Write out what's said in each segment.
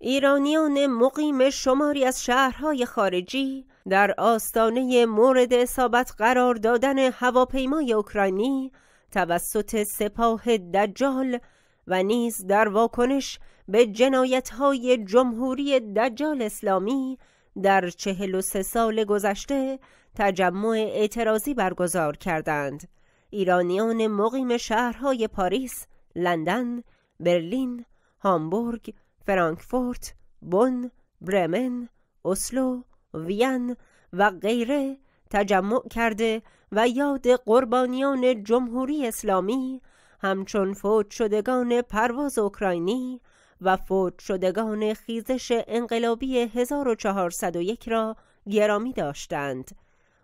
ایرانیان مقیم شماری از شهرهای خارجی در آستانه مورد اصابت قرار دادن هواپیمای اوکراینی توسط سپاه دجال و نیز در واکنش به جنایتهای جمهوری دجال اسلامی در چهل و سه سال گذشته تجمع اعتراضی برگزار کردند ایرانیان مقیم شهرهای پاریس، لندن، برلین، هامبورگ، فرانکفورت، بن، برمن، اسلو، وین و غیره تجمع کرده و یاد قربانیان جمهوری اسلامی همچون فوت شدگان پرواز اوکراینی و فوت شدگان خیزش انقلابی 1401 را گرامی داشتند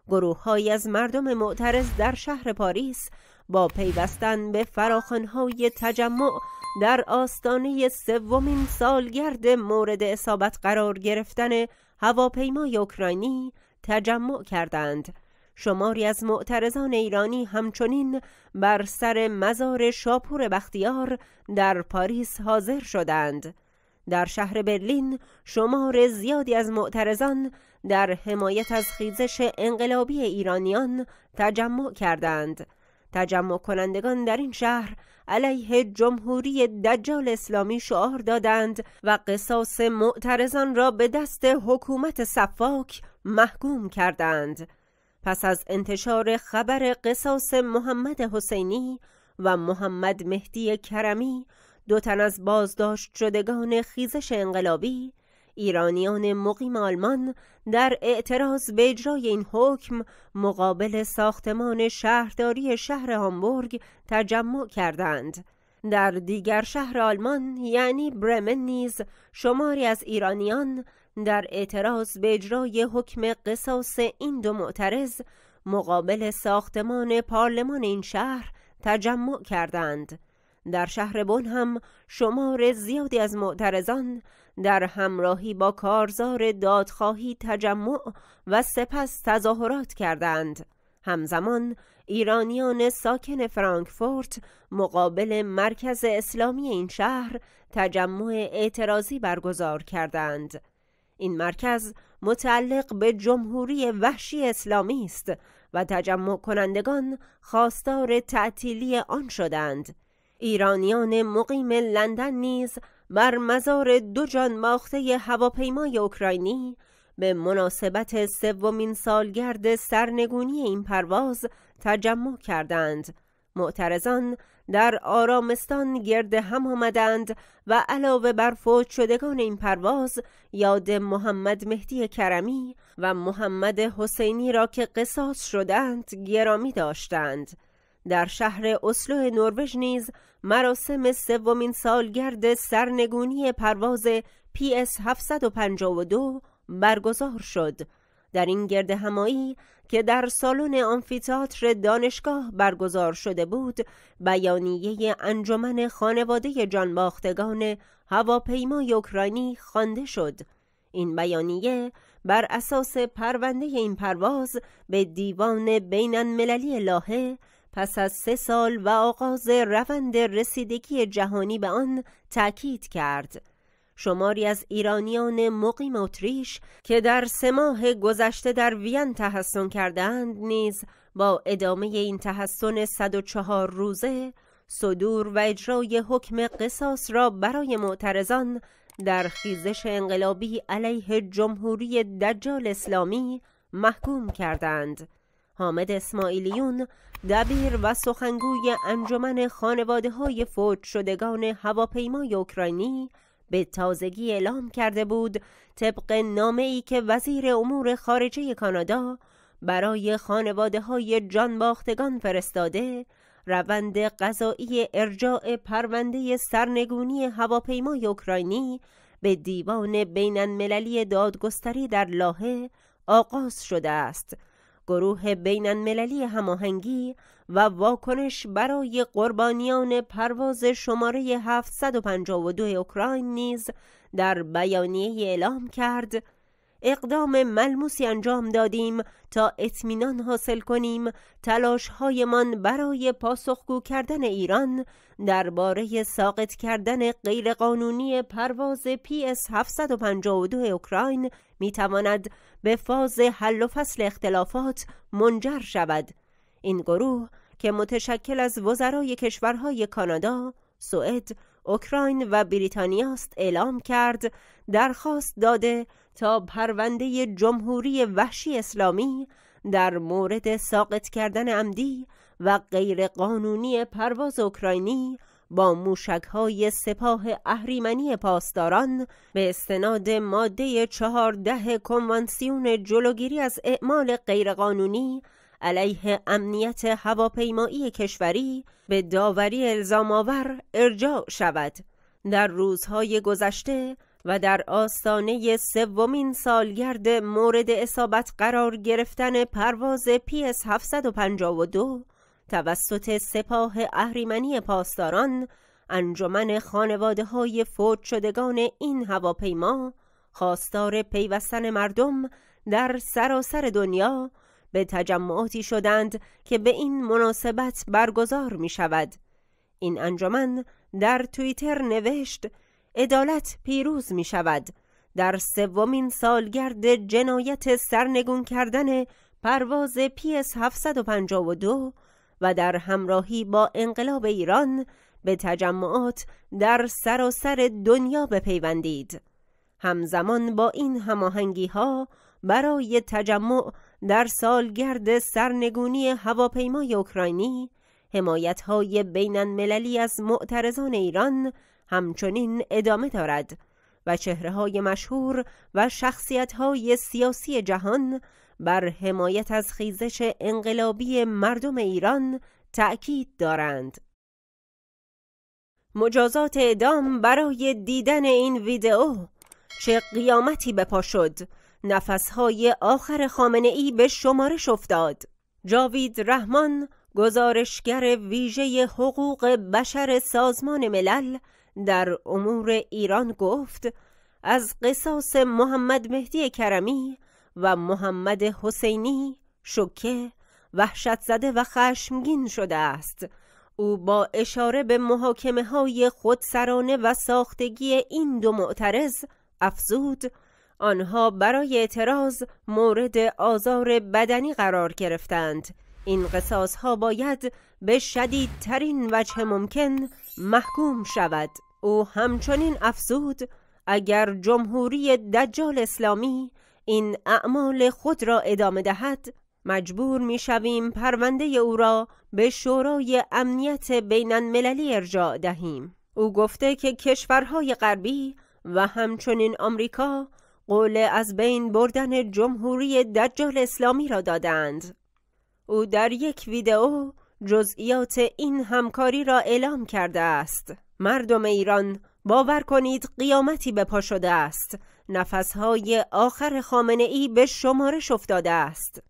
گروههایی از مردم معترض در شهر پاریس با پیوستن به فراخانهای تجمع در آستانه سومین سالگرد مورد اصابت قرار گرفتن هواپیمای اوکراینی تجمع کردند شماری از معترضان ایرانی همچنین بر سر مزار شاپور بختیار در پاریس حاضر شدند در شهر برلین شمار زیادی از معترضان در حمایت از خیزش انقلابی ایرانیان تجمع کردند تجمع کنندگان در این شهر علیه جمهوری دجال اسلامی شعار دادند و قصاص معترضان را به دست حکومت صفاک محکوم کردند پس از انتشار خبر قصاص محمد حسینی و محمد مهدی کرمی دو تن از بازداشت شدگان خیزش انقلابی ایرانیان مقیم آلمان در اعتراض به اجرای این حکم مقابل ساختمان شهرداری شهر هامبورگ تجمع کردند در دیگر شهر آلمان یعنی برمن نیز شماری از ایرانیان در اعتراض به اجرای حکم قصاص این دو معترض مقابل ساختمان پارلمان این شهر تجمع کردند در شهر بن هم شمار زیادی از معترضان در همراهی با کارزار دادخواهی تجمع و سپس تظاهرات کردند همزمان ایرانیان ساکن فرانکفورت مقابل مرکز اسلامی این شهر تجمع اعتراضی برگزار کردند این مرکز متعلق به جمهوری وحشی اسلامی است و تجمع کنندگان خواستار تعطیلی آن شدند ایرانیان مقیم لندن نیز بر مزار دو جان ماخته هواپیمای اوکراینی به مناسبت سومین سالگرد سرنگونی این پرواز تجمع کردند معترضان در آرامستان گرد هم آمدند و علاوه بر فوت شدگان این پرواز یاد محمد مهدی کرمی و محمد حسینی را که قصاص شدند گرامی داشتند در شهر اسلو نروژ نیز مراسم سومین سالگرد سرنگونی پرواز پی اس 752 برگزار شد در این گرد همایی که در سالن آمفیتاتر دانشگاه برگزار شده بود بیانیه انجمن خانواده جانباختگان هواپیمای اوکراینی خوانده شد این بیانیه بر اساس پرونده این پرواز به دیوان بین لاهه پس از سه سال و آغاز روند رسیدگی جهانی به آن تأکید کرد شماری از ایرانیان مقیم اتریش که در سه ماه گذشته در وین تحسن کردند نیز با ادامه این تحسن 104 روزه صدور و اجرای حکم قصاص را برای معترضان در خیزش انقلابی علیه جمهوری دجال اسلامی محکوم کردند حامد اسماعیلیون دبیر و سخنگوی انجمن خانواده های فوت شدگان هواپیمای اوکراینی به تازگی اعلام کرده بود طبق نامه ای که وزیر امور خارجه کانادا برای خانواده های جان باختگان فرستاده روند قضایی ارجاع پرونده سرنگونی هواپیمای اوکراینی به دیوان بین دادگستری در لاهه آغاز شده است گروه بین المللی هماهنگی و واکنش برای قربانیان پرواز شماره 752 اوکراین نیز در بیانیه اعلام کرد اقدام ملموسی انجام دادیم تا اطمینان حاصل کنیم هایمان برای پاسخگو کردن ایران درباره ساقط کردن غیرقانونی پرواز PS 752 اوکراین میتواند به فاز حل و فصل اختلافات منجر شود این گروه که متشکل از وزرای کشورهای کانادا، سوئد، اوکراین و بریتانیاست اعلام کرد درخواست داده تا پرونده جمهوری وحشی اسلامی در مورد ساقط کردن عمدی و غیرقانونی پرواز اوکراینی با های سپاه اهریمنی پاسداران به استناد ماده چهارده کنوانسیون جلوگیری از اعمال غیرقانونی علیه امنیت هواپیمایی کشوری به داوری الزام آور ارجاع شود در روزهای گذشته و در آستانه سومین سالگرد مورد اصابت قرار گرفتن پرواز پیس 752 توسط سپاه اهریمنی پاسداران انجمن خانواده های فوت شدگان این هواپیما خواستار پیوستن مردم در سراسر دنیا به تجمعاتی شدند که به این مناسبت برگزار می شود. این انجمن در توییتر نوشت عدالت پیروز می شود در سومین سالگرد جنایت سرنگون کردن پرواز اس 752 و در همراهی با انقلاب ایران به تجمعات در سراسر دنیا بپیوندید همزمان با این هماهنگی ها برای تجمع در سالگرد سرنگونی هواپیمای اوکراینی حمایت های بین المللی از معترضان ایران همچنین ادامه دارد و چهره های مشهور و شخصیت های سیاسی جهان بر حمایت از خیزش انقلابی مردم ایران تأکید دارند. مجازات ادام برای دیدن این ویدئو چه قیامتی بپا شد نفسهای آخر خامنه ای به شمارش افتاد جاوید رحمان گزارشگر ویژه حقوق بشر سازمان ملل در امور ایران گفت از قصاص محمد مهدی کرمی و محمد حسینی شکه وحشت زده و خشمگین شده است او با اشاره به محاکمه های خودسرانه و ساختگی این دو معترض افزود آنها برای اعتراض مورد آزار بدنی قرار گرفتند این قصاص ها باید به شدیدترین وجه ممکن محکوم شود او همچنین افزود اگر جمهوری دجال اسلامی این اعمال خود را ادامه دهد مجبور میشویم پرونده او را به شورای امنیت بینن مللی ارجاع دهیم او گفته که کشورهای غربی و همچنین آمریکا قول از بین بردن جمهوری دجال اسلامی را دادند او در یک ویدئو جزئیات این همکاری را اعلام کرده است مردم ایران باور کنید قیامتی به پا شده است نفسهای آخر خامنه ای به شمارش افتاده است